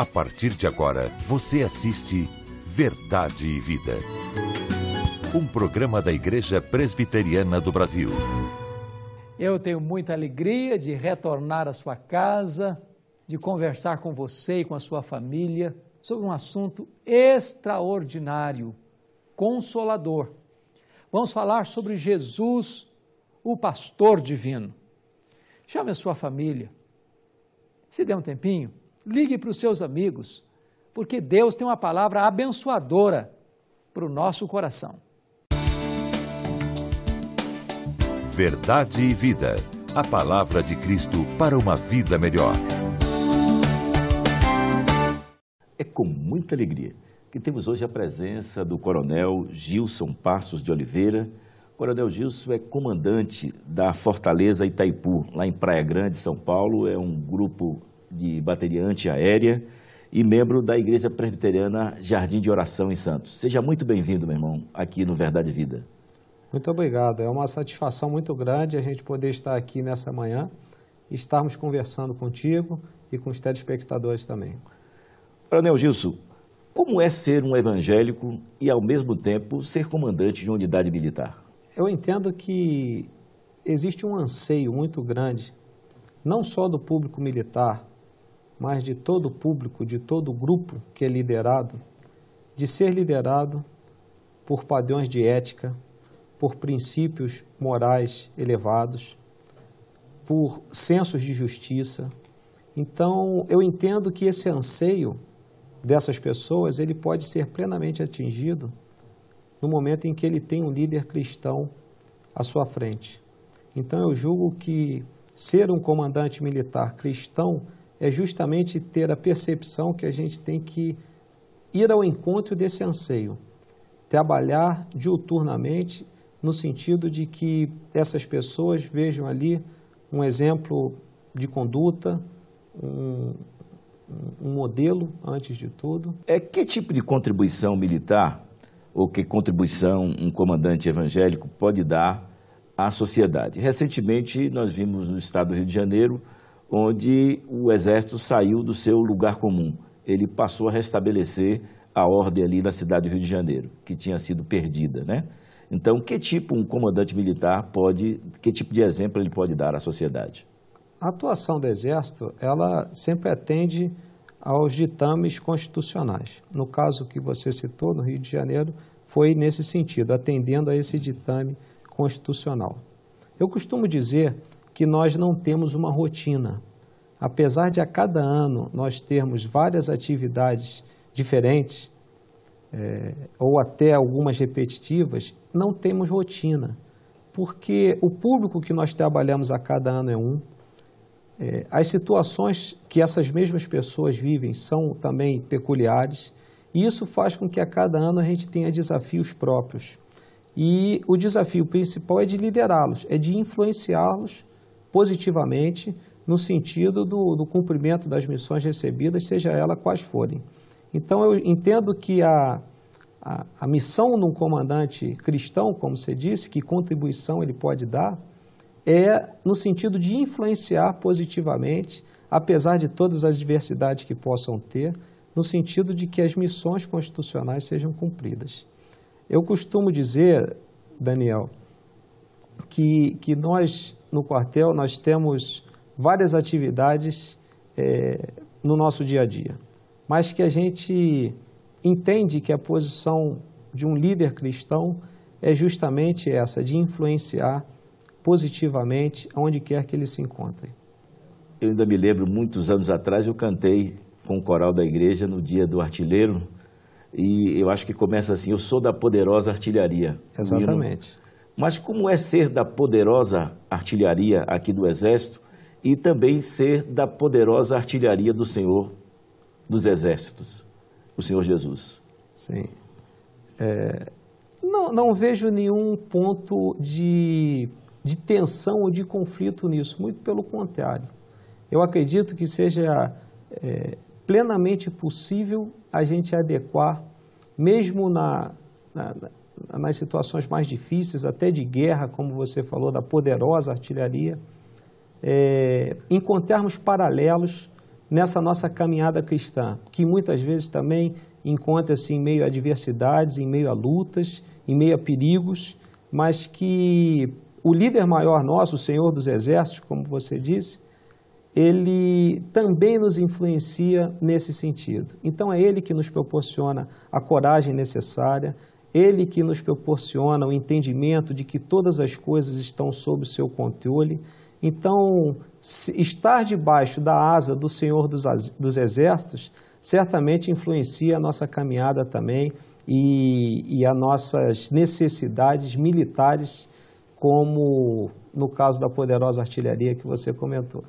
A partir de agora, você assiste Verdade e Vida. Um programa da Igreja Presbiteriana do Brasil. Eu tenho muita alegria de retornar à sua casa, de conversar com você e com a sua família sobre um assunto extraordinário, consolador. Vamos falar sobre Jesus, o pastor divino. Chame a sua família. Se der um tempinho, ligue para os seus amigos, porque Deus tem uma palavra abençoadora para o nosso coração. Verdade e Vida a palavra de Cristo para uma vida melhor. É com muita alegria que temos hoje a presença do Coronel Gilson Passos de Oliveira. Coronel Gilson é comandante da Fortaleza Itaipu, lá em Praia Grande, São Paulo. É um grupo de bateria antiaérea e membro da Igreja Presbiteriana Jardim de Oração em Santos. Seja muito bem-vindo, meu irmão, aqui no Verdade Vida. Muito obrigado. É uma satisfação muito grande a gente poder estar aqui nessa manhã e estarmos conversando contigo e com os telespectadores também. Coronel Gilson, como é ser um evangélico e, ao mesmo tempo, ser comandante de uma unidade militar? Eu entendo que existe um anseio muito grande, não só do público militar, mas de todo o público, de todo o grupo que é liderado, de ser liderado por padrões de ética, por princípios morais elevados, por sensos de justiça. Então, eu entendo que esse anseio dessas pessoas, ele pode ser plenamente atingido no momento em que ele tem um líder cristão à sua frente. Então, eu julgo que ser um comandante militar cristão é justamente ter a percepção que a gente tem que ir ao encontro desse anseio, trabalhar diuturnamente no sentido de que essas pessoas vejam ali um exemplo de conduta, um, um modelo antes de tudo. É que tipo de contribuição militar ou que contribuição um comandante evangélico pode dar à sociedade? Recentemente nós vimos no estado do Rio de Janeiro onde o exército saiu do seu lugar comum. Ele passou a restabelecer a ordem ali na cidade do Rio de Janeiro, que tinha sido perdida, né? Então, que tipo um comandante militar pode, que tipo de exemplo ele pode dar à sociedade? A atuação do Exército, ela sempre atende aos ditames constitucionais. No caso que você citou, no Rio de Janeiro, foi nesse sentido, atendendo a esse ditame constitucional. Eu costumo dizer que nós não temos uma rotina. Apesar de a cada ano nós termos várias atividades diferentes, é, ou até algumas repetitivas, não temos rotina, porque o público que nós trabalhamos a cada ano é um, é, as situações que essas mesmas pessoas vivem são também peculiares, e isso faz com que a cada ano a gente tenha desafios próprios. E o desafio principal é de liderá-los, é de influenciá-los positivamente no sentido do, do cumprimento das missões recebidas, seja ela quais forem. Então, eu entendo que a, a, a missão de um comandante cristão, como você disse, que contribuição ele pode dar, é no sentido de influenciar positivamente, apesar de todas as diversidades que possam ter, no sentido de que as missões constitucionais sejam cumpridas. Eu costumo dizer, Daniel, que, que nós no quartel nós temos várias atividades é, no nosso dia a dia, mas que a gente entende que a posição de um líder cristão é justamente essa, de influenciar positivamente onde quer que ele se encontre. Eu ainda me lembro, muitos anos atrás, eu cantei com o coral da igreja no dia do artilheiro, e eu acho que começa assim, eu sou da poderosa artilharia. Exatamente. Mas como é ser da poderosa artilharia aqui do Exército e também ser da poderosa artilharia do Senhor dos Exércitos, o Senhor Jesus? Sim. É, não, não vejo nenhum ponto de, de tensão ou de conflito nisso, muito pelo contrário. Eu acredito que seja é, plenamente possível a gente adequar, mesmo na, na, nas situações mais difíceis, até de guerra, como você falou, da poderosa artilharia, é, encontrarmos paralelos nessa nossa caminhada cristã, que muitas vezes também encontra-se em meio a adversidades, em meio a lutas, em meio a perigos, mas que o líder maior nosso, o Senhor dos Exércitos, como você disse, ele também nos influencia nesse sentido. Então é ele que nos proporciona a coragem necessária, ele que nos proporciona o entendimento de que todas as coisas estão sob o seu controle. Então, estar debaixo da asa do Senhor dos, dos Exércitos certamente influencia a nossa caminhada também e, e as nossas necessidades militares, como no caso da poderosa artilharia que você comentou.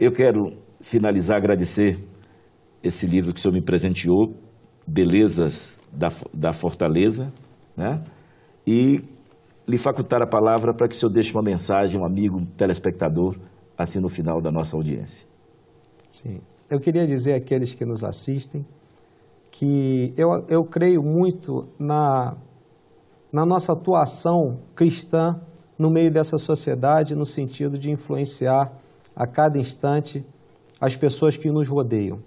Eu quero finalizar agradecendo esse livro que o senhor me presenteou belezas da, da fortaleza, né? e lhe facultar a palavra para que o senhor deixe uma mensagem, um amigo, um telespectador, assim no final da nossa audiência. Sim. Eu queria dizer àqueles que nos assistem que eu, eu creio muito na, na nossa atuação cristã no meio dessa sociedade, no sentido de influenciar a cada instante as pessoas que nos rodeiam.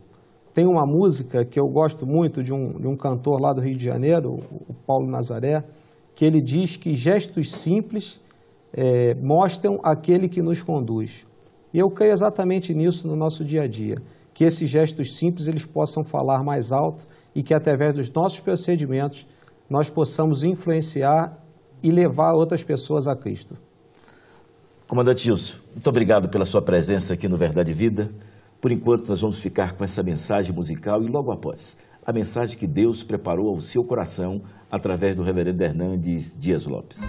Tem uma música que eu gosto muito de um, de um cantor lá do Rio de Janeiro, o Paulo Nazaré, que ele diz que gestos simples é, mostram aquele que nos conduz. E eu creio exatamente nisso no nosso dia a dia, que esses gestos simples eles possam falar mais alto e que através dos nossos procedimentos nós possamos influenciar e levar outras pessoas a Cristo. Comandante Gilson, muito obrigado pela sua presença aqui no Verdade e Vida. Por enquanto, nós vamos ficar com essa mensagem musical e logo após, a mensagem que Deus preparou ao seu coração através do reverendo Hernandes Dias Lopes.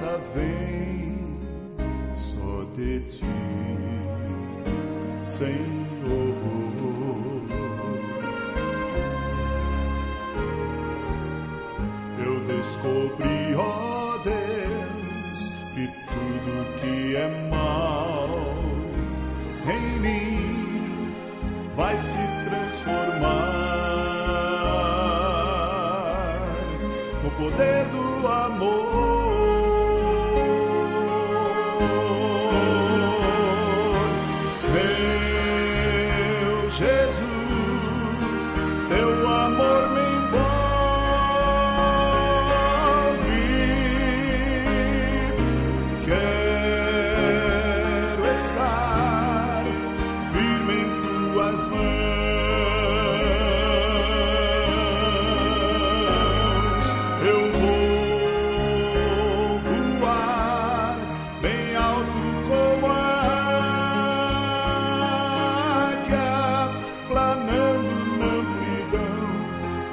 graça vem só de ti, Senhor. Eu descobri, ó Deus, que tudo que é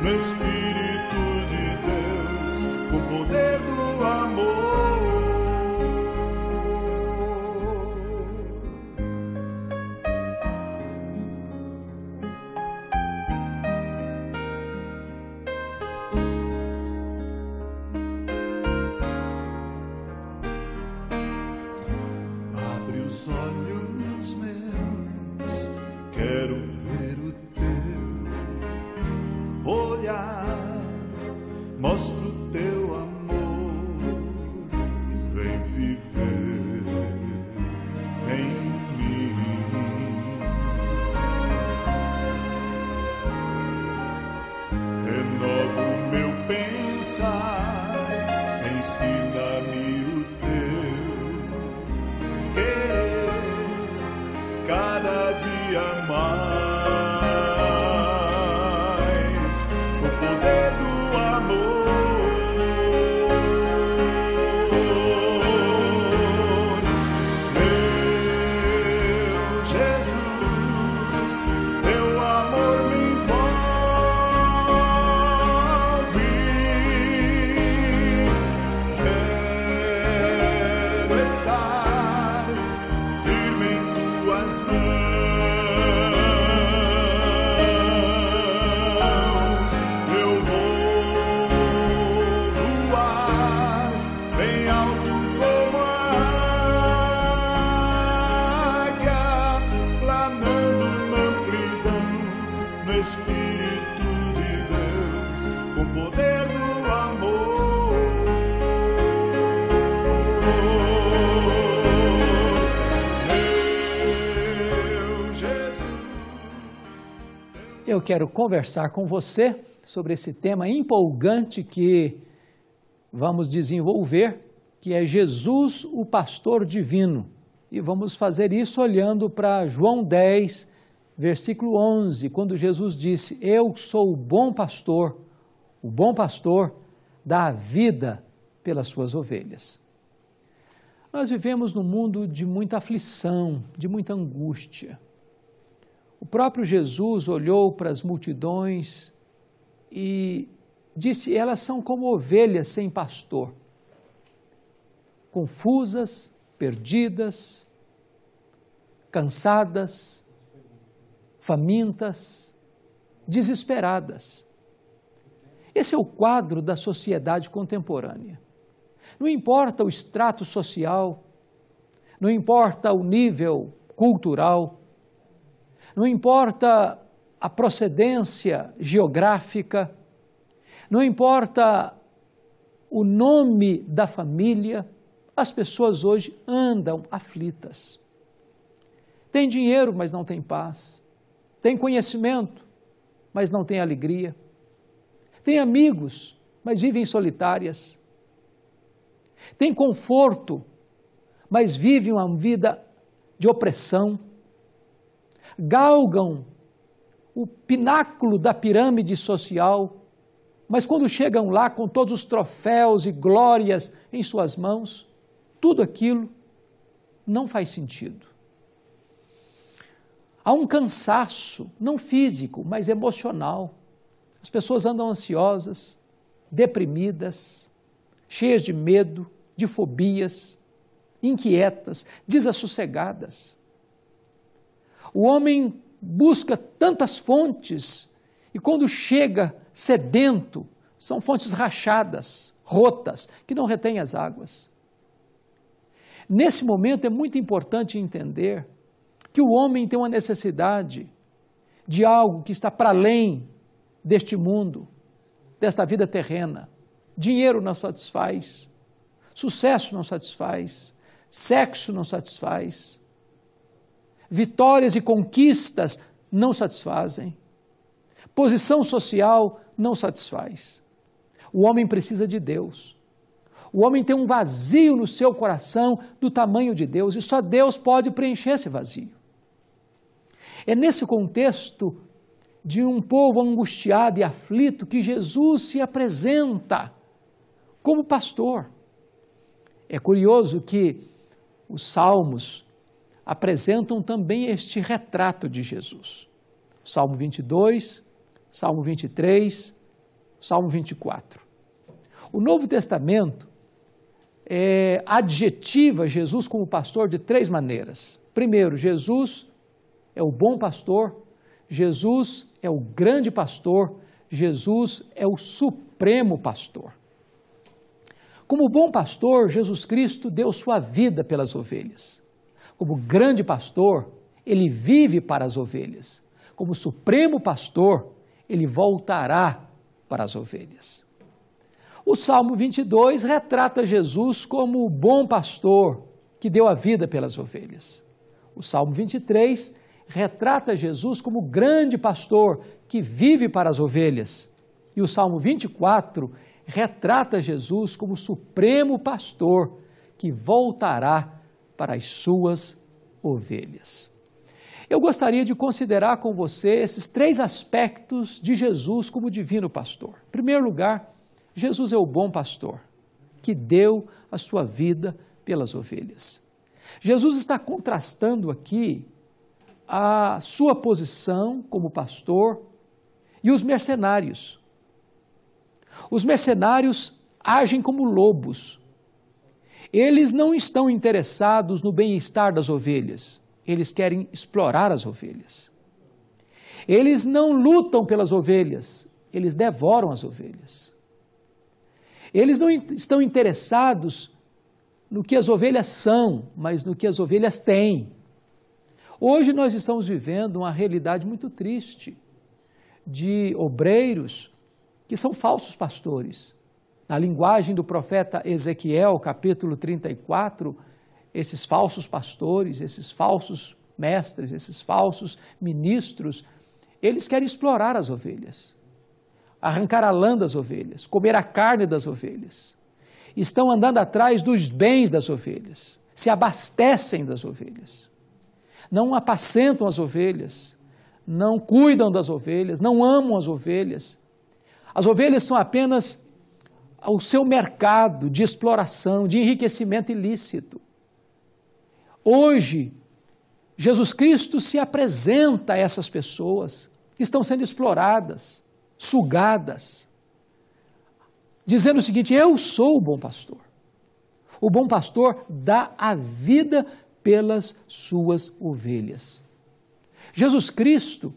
no Espírito de Deus, com poder. God. eu quero conversar com você sobre esse tema empolgante que vamos desenvolver, que é Jesus, o pastor divino. E vamos fazer isso olhando para João 10, versículo 11, quando Jesus disse: Eu sou o bom pastor, o bom pastor dá a vida pelas suas ovelhas. Nós vivemos num mundo de muita aflição, de muita angústia. O próprio Jesus olhou para as multidões e disse: Elas são como ovelhas sem pastor, confusas, perdidas, cansadas, famintas, desesperadas. Esse é o quadro da sociedade contemporânea. Não importa o extrato social, não importa o nível cultural, não importa a procedência geográfica, não importa o nome da família, as pessoas hoje andam aflitas. Tem dinheiro, mas não tem paz. Tem conhecimento, mas não tem alegria. Tem amigos, mas vivem solitárias. Tem conforto, mas vivem uma vida de opressão galgam o pináculo da pirâmide social, mas quando chegam lá com todos os troféus e glórias em suas mãos, tudo aquilo não faz sentido. Há um cansaço, não físico, mas emocional. As pessoas andam ansiosas, deprimidas, cheias de medo, de fobias, inquietas, desassossegadas. O homem busca tantas fontes e quando chega sedento, são fontes rachadas, rotas, que não retêm as águas. Nesse momento é muito importante entender que o homem tem uma necessidade de algo que está para além deste mundo, desta vida terrena. Dinheiro não satisfaz, sucesso não satisfaz, sexo não satisfaz, vitórias e conquistas não satisfazem, posição social não satisfaz. O homem precisa de Deus. O homem tem um vazio no seu coração do tamanho de Deus e só Deus pode preencher esse vazio. É nesse contexto de um povo angustiado e aflito que Jesus se apresenta como pastor. É curioso que os salmos apresentam também este retrato de Jesus. Salmo 22, Salmo 23, Salmo 24. O Novo Testamento é, adjetiva Jesus como pastor de três maneiras. Primeiro, Jesus é o bom pastor, Jesus é o grande pastor, Jesus é o supremo pastor. Como bom pastor, Jesus Cristo deu sua vida pelas ovelhas. Como grande pastor, ele vive para as ovelhas. Como supremo pastor, ele voltará para as ovelhas. O Salmo 22 retrata Jesus como o bom pastor que deu a vida pelas ovelhas. O Salmo 23 retrata Jesus como o grande pastor que vive para as ovelhas. E o Salmo 24 retrata Jesus como o supremo pastor que voltará para as suas ovelhas. Eu gostaria de considerar com você esses três aspectos de Jesus como divino pastor. Em primeiro lugar, Jesus é o bom pastor que deu a sua vida pelas ovelhas. Jesus está contrastando aqui a sua posição como pastor e os mercenários. Os mercenários agem como lobos, eles não estão interessados no bem-estar das ovelhas, eles querem explorar as ovelhas. Eles não lutam pelas ovelhas, eles devoram as ovelhas. Eles não estão interessados no que as ovelhas são, mas no que as ovelhas têm. Hoje nós estamos vivendo uma realidade muito triste de obreiros que são falsos pastores, na linguagem do profeta Ezequiel, capítulo 34, esses falsos pastores, esses falsos mestres, esses falsos ministros, eles querem explorar as ovelhas, arrancar a lã das ovelhas, comer a carne das ovelhas. Estão andando atrás dos bens das ovelhas, se abastecem das ovelhas. Não apacentam as ovelhas, não cuidam das ovelhas, não amam as ovelhas. As ovelhas são apenas ao seu mercado de exploração, de enriquecimento ilícito. Hoje, Jesus Cristo se apresenta a essas pessoas que estão sendo exploradas, sugadas, dizendo o seguinte: Eu sou o bom pastor. O bom pastor dá a vida pelas suas ovelhas. Jesus Cristo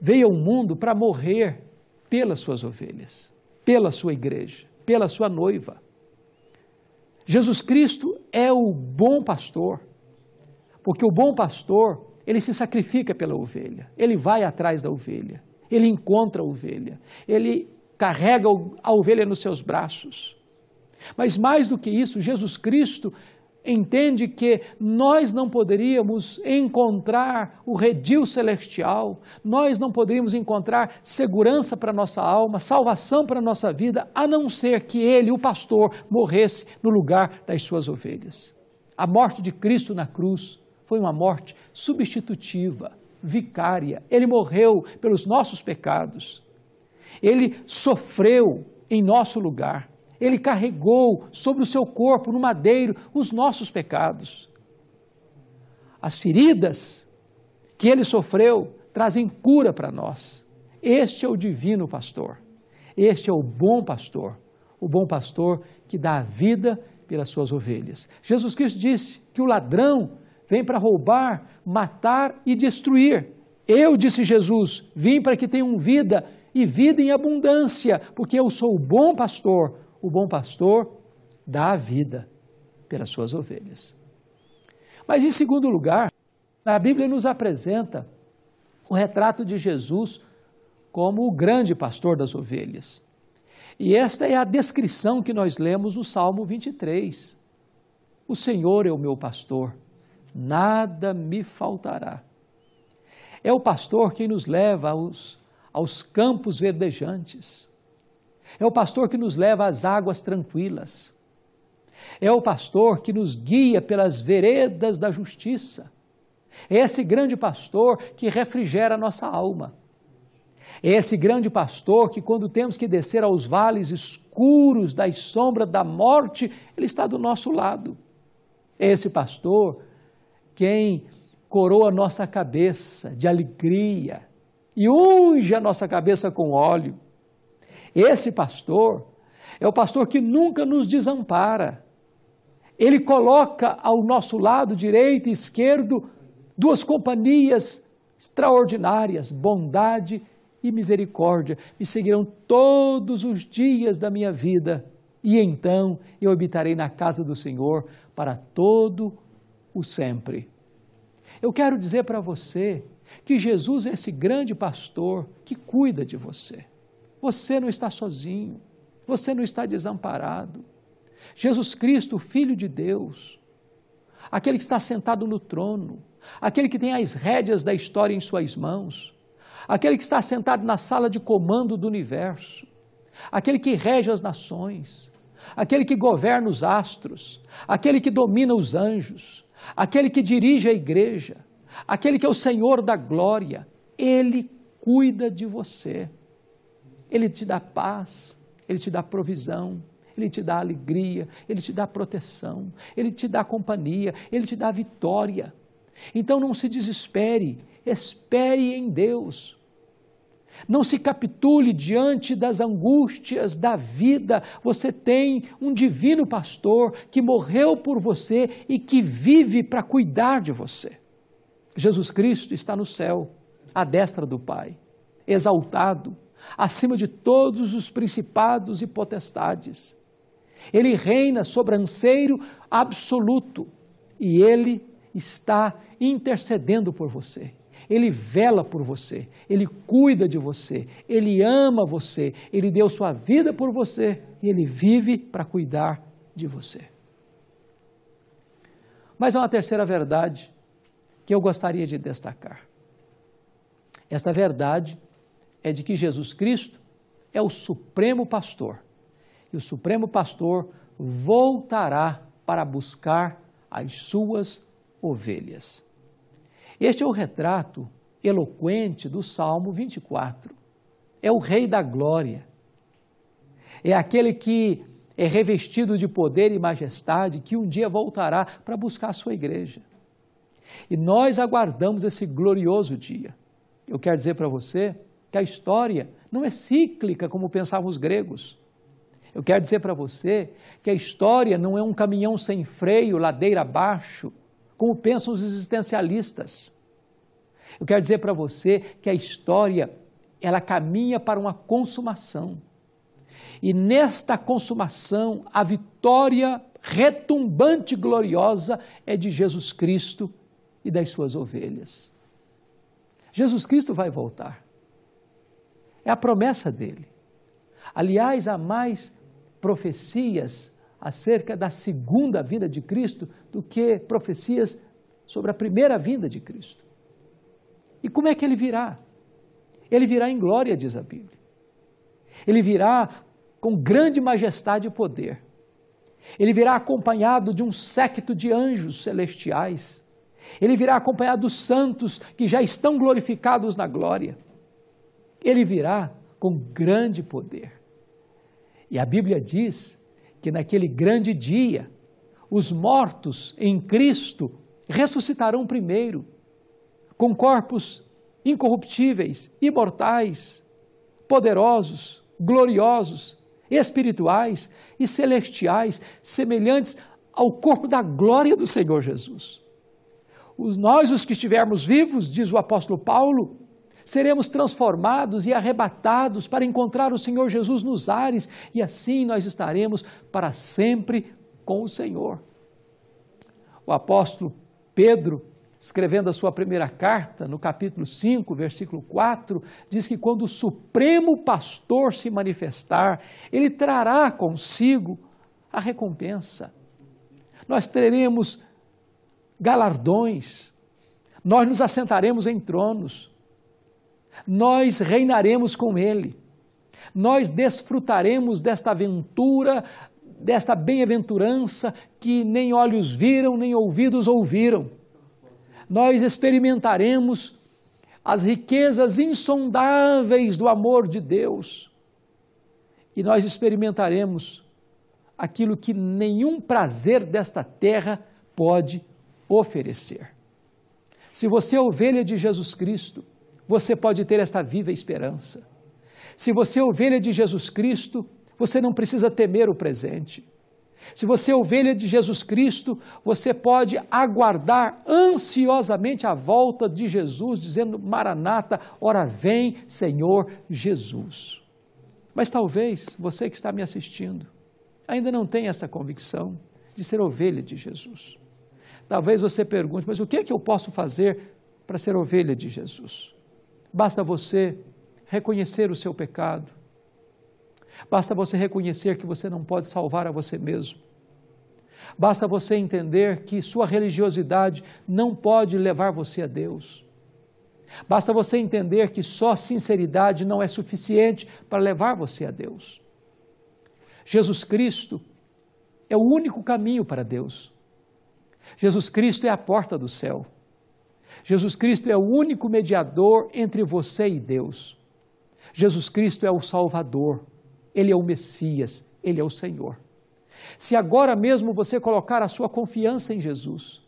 veio ao mundo para morrer pelas suas ovelhas pela sua igreja, pela sua noiva. Jesus Cristo é o bom pastor, porque o bom pastor, ele se sacrifica pela ovelha, ele vai atrás da ovelha, ele encontra a ovelha, ele carrega a ovelha nos seus braços. Mas mais do que isso, Jesus Cristo entende que nós não poderíamos encontrar o redil celestial, nós não poderíamos encontrar segurança para nossa alma, salvação para nossa vida, a não ser que ele, o pastor, morresse no lugar das suas ovelhas. A morte de Cristo na cruz foi uma morte substitutiva, vicária. Ele morreu pelos nossos pecados. Ele sofreu em nosso lugar ele carregou sobre o seu corpo, no madeiro, os nossos pecados. As feridas que ele sofreu trazem cura para nós. Este é o divino pastor. Este é o bom pastor. O bom pastor que dá a vida pelas suas ovelhas. Jesus Cristo disse que o ladrão vem para roubar, matar e destruir. Eu, disse Jesus, vim para que tenham vida e vida em abundância, porque eu sou o bom pastor, o bom pastor dá a vida pelas suas ovelhas. Mas, em segundo lugar, a Bíblia nos apresenta o retrato de Jesus como o grande pastor das ovelhas. E esta é a descrição que nós lemos no Salmo 23. O Senhor é o meu pastor, nada me faltará. É o pastor quem nos leva aos, aos campos verdejantes, é o pastor que nos leva às águas tranquilas. É o pastor que nos guia pelas veredas da justiça. É esse grande pastor que refrigera a nossa alma. É esse grande pastor que, quando temos que descer aos vales escuros da sombra da morte, ele está do nosso lado. É esse pastor quem coroa nossa cabeça de alegria e unge a nossa cabeça com óleo esse pastor é o pastor que nunca nos desampara. Ele coloca ao nosso lado direito e esquerdo duas companhias extraordinárias, bondade e misericórdia, me seguirão todos os dias da minha vida, e então eu habitarei na casa do Senhor para todo o sempre. Eu quero dizer para você que Jesus é esse grande pastor que cuida de você. Você não está sozinho, você não está desamparado. Jesus Cristo, Filho de Deus, aquele que está sentado no trono, aquele que tem as rédeas da história em suas mãos, aquele que está sentado na sala de comando do universo, aquele que rege as nações, aquele que governa os astros, aquele que domina os anjos, aquele que dirige a igreja, aquele que é o Senhor da glória, ele cuida de você. Ele te dá paz, ele te dá provisão, ele te dá alegria, ele te dá proteção, ele te dá companhia, ele te dá vitória. Então não se desespere, espere em Deus. Não se capitule diante das angústias da vida. Você tem um divino pastor que morreu por você e que vive para cuidar de você. Jesus Cristo está no céu, à destra do Pai, exaltado, acima de todos os principados e potestades. Ele reina sobranceiro absoluto e ele está intercedendo por você. Ele vela por você, ele cuida de você, ele ama você, ele deu sua vida por você e ele vive para cuidar de você. Mas há uma terceira verdade que eu gostaria de destacar. Esta verdade é de que Jesus Cristo é o supremo pastor. E o supremo pastor voltará para buscar as suas ovelhas. Este é o retrato eloquente do Salmo 24. É o Rei da Glória. É aquele que é revestido de poder e majestade, que um dia voltará para buscar a sua igreja. E nós aguardamos esse glorioso dia. Eu quero dizer para você que a história não é cíclica como pensavam os gregos. Eu quero dizer para você que a história não é um caminhão sem freio, ladeira abaixo, como pensam os existencialistas. Eu quero dizer para você que a história, ela caminha para uma consumação. E nesta consumação, a vitória retumbante e gloriosa é de Jesus Cristo e das suas ovelhas. Jesus Cristo vai voltar. É a promessa dele. Aliás, há mais profecias acerca da segunda vinda de Cristo do que profecias sobre a primeira vinda de Cristo. E como é que ele virá? Ele virá em glória, diz a Bíblia. Ele virá com grande majestade e poder. Ele virá acompanhado de um séquito de anjos celestiais. Ele virá acompanhado dos santos que já estão glorificados na glória. Ele virá com grande poder. E a Bíblia diz que naquele grande dia, os mortos em Cristo ressuscitarão primeiro, com corpos incorruptíveis, imortais, poderosos, gloriosos, espirituais e celestiais, semelhantes ao corpo da glória do Senhor Jesus. Os, nós, os que estivermos vivos, diz o apóstolo Paulo, seremos transformados e arrebatados para encontrar o Senhor Jesus nos ares e assim nós estaremos para sempre com o Senhor. O apóstolo Pedro, escrevendo a sua primeira carta, no capítulo 5, versículo 4, diz que quando o Supremo Pastor se manifestar, ele trará consigo a recompensa. Nós teremos galardões, nós nos assentaremos em tronos, nós reinaremos com Ele. Nós desfrutaremos desta aventura, desta bem-aventurança que nem olhos viram, nem ouvidos ouviram. Nós experimentaremos as riquezas insondáveis do amor de Deus. E nós experimentaremos aquilo que nenhum prazer desta terra pode oferecer. Se você é ovelha de Jesus Cristo, você pode ter esta viva esperança. Se você é ovelha de Jesus Cristo, você não precisa temer o presente. Se você é ovelha de Jesus Cristo, você pode aguardar ansiosamente a volta de Jesus, dizendo: Maranata, ora vem, Senhor Jesus. Mas talvez você que está me assistindo ainda não tenha essa convicção de ser ovelha de Jesus. Talvez você pergunte: mas o que é que eu posso fazer para ser ovelha de Jesus? Basta você reconhecer o seu pecado. Basta você reconhecer que você não pode salvar a você mesmo. Basta você entender que sua religiosidade não pode levar você a Deus. Basta você entender que só sinceridade não é suficiente para levar você a Deus. Jesus Cristo é o único caminho para Deus. Jesus Cristo é a porta do céu. Jesus Cristo é o único mediador entre você e Deus. Jesus Cristo é o Salvador, Ele é o Messias, Ele é o Senhor. Se agora mesmo você colocar a sua confiança em Jesus,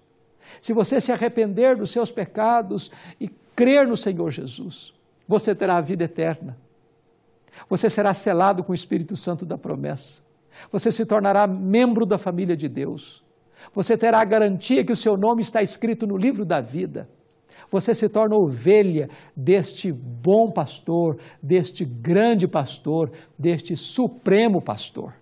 se você se arrepender dos seus pecados e crer no Senhor Jesus, você terá a vida eterna. Você será selado com o Espírito Santo da promessa. Você se tornará membro da família de Deus. Você terá a garantia que o seu nome está escrito no livro da vida. Você se torna ovelha deste bom pastor, deste grande pastor, deste supremo pastor.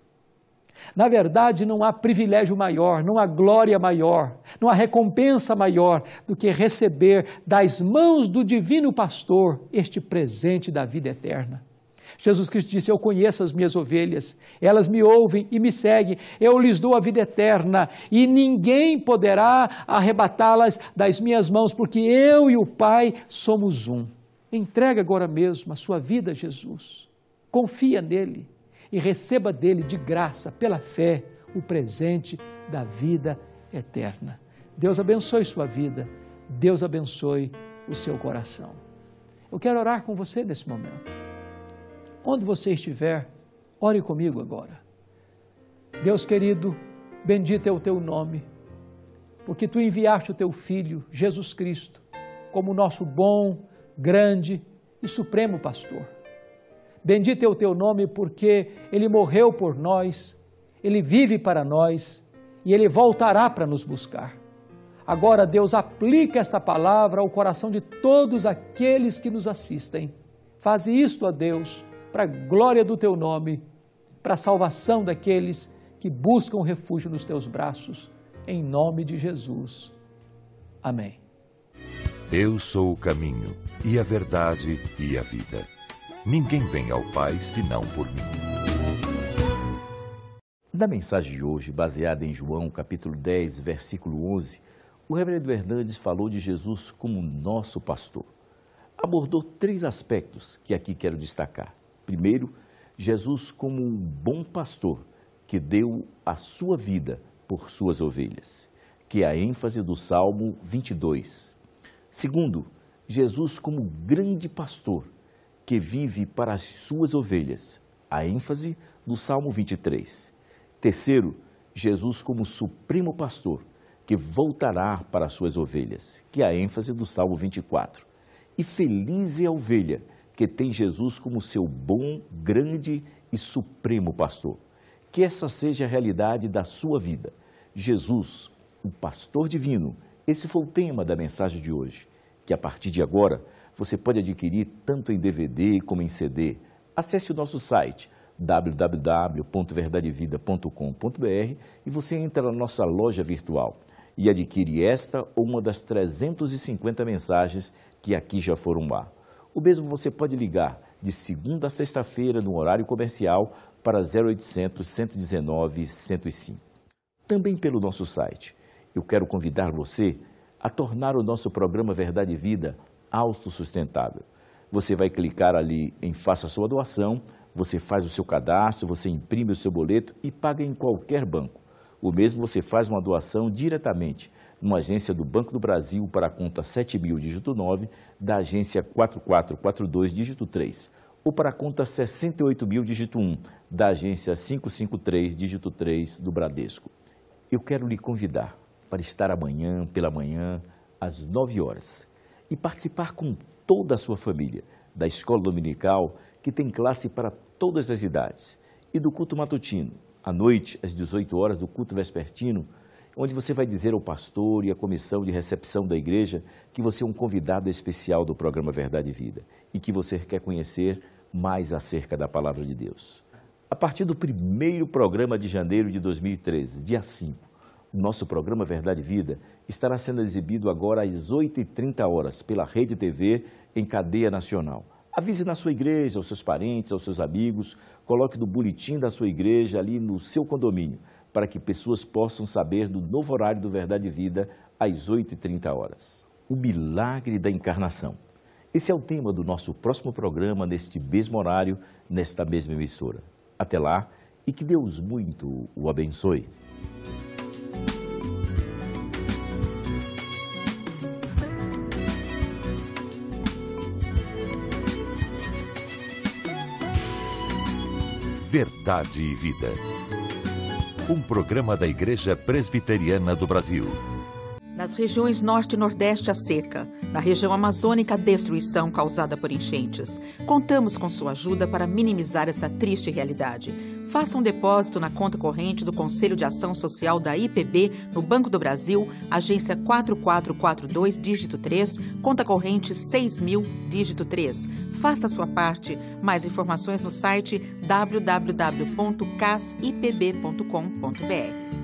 Na verdade, não há privilégio maior, não há glória maior, não há recompensa maior do que receber das mãos do divino pastor este presente da vida eterna. Jesus Cristo disse: Eu conheço as minhas ovelhas, elas me ouvem e me seguem, eu lhes dou a vida eterna, e ninguém poderá arrebatá-las das minhas mãos, porque eu e o Pai somos um. Entrega agora mesmo a sua vida a Jesus, confia nele e receba dele de graça, pela fé, o presente da vida eterna. Deus abençoe sua vida, Deus abençoe o seu coração. Eu quero orar com você nesse momento onde você estiver, ore comigo agora. Deus querido, bendito é o teu nome, porque tu enviaste o teu filho, Jesus Cristo, como nosso bom, grande e supremo pastor. Bendito é o teu nome, porque ele morreu por nós, ele vive para nós e ele voltará para nos buscar. Agora, Deus, aplica esta palavra ao coração de todos aqueles que nos assistem. Faze isto a Deus para a glória do teu nome, para a salvação daqueles que buscam refúgio nos teus braços, em nome de Jesus. Amém. Eu sou o caminho, e a verdade, e a vida. Ninguém vem ao Pai senão por mim. Da mensagem de hoje, baseada em João, capítulo 10, versículo 11, o reverendo Hernandes falou de Jesus como nosso pastor. Abordou três aspectos que aqui quero destacar. Primeiro, Jesus como um bom pastor que deu a sua vida por suas ovelhas, que é a ênfase do Salmo 22. Segundo, Jesus como grande pastor que vive para as suas ovelhas, a ênfase do Salmo 23. Terceiro, Jesus como supremo pastor que voltará para as suas ovelhas, que é a ênfase do Salmo 24. E feliz é a ovelha que tem Jesus como seu bom, grande e supremo pastor. Que essa seja a realidade da sua vida. Jesus, o pastor divino. Esse foi o tema da mensagem de hoje, que a partir de agora você pode adquirir tanto em DVD como em CD. Acesse o nosso site www.verdadevida.com.br e você entra na nossa loja virtual e adquire esta ou uma das 350 mensagens que aqui já foram lá. O mesmo você pode ligar de segunda a sexta-feira no horário comercial para 0800 119 105. Também pelo nosso site. Eu quero convidar você a tornar o nosso programa Verdade e Vida autossustentável. Você vai clicar ali em Faça sua doação, você faz o seu cadastro, você imprime o seu boleto e paga em qualquer banco. O mesmo você faz uma doação diretamente uma agência do Banco do Brasil para a conta 7000, dígito 9, da agência 4442, dígito 3, ou para a conta 68000, dígito 1, da agência 553, dígito 3, do Bradesco. Eu quero lhe convidar para estar amanhã, pela manhã, às 9 horas, e participar com toda a sua família da Escola Dominical, que tem classe para todas as idades, e do culto matutino, à noite, às 18 horas, do culto vespertino, onde você vai dizer ao pastor e à comissão de recepção da igreja que você é um convidado especial do programa Verdade e Vida e que você quer conhecer mais acerca da palavra de Deus. A partir do primeiro programa de janeiro de 2013, dia 5, nosso programa Verdade e Vida estará sendo exibido agora às 8h30 pela Rede TV em cadeia nacional. Avise na sua igreja, aos seus parentes, aos seus amigos, coloque no boletim da sua igreja ali no seu condomínio para que pessoas possam saber do novo horário do Verdade e Vida às 8h30 horas. O milagre da encarnação. Esse é o tema do nosso próximo programa, neste mesmo horário, nesta mesma emissora. Até lá e que Deus muito o abençoe. Verdade e Vida um programa da Igreja Presbiteriana do Brasil. Nas regiões norte e nordeste, a seca. Na região amazônica, a destruição causada por enchentes. Contamos com sua ajuda para minimizar essa triste realidade. Faça um depósito na conta corrente do Conselho de Ação Social da IPB no Banco do Brasil, agência 4442, dígito 3, conta corrente 6000, dígito 3. Faça a sua parte. Mais informações no site www.casipb.com.br.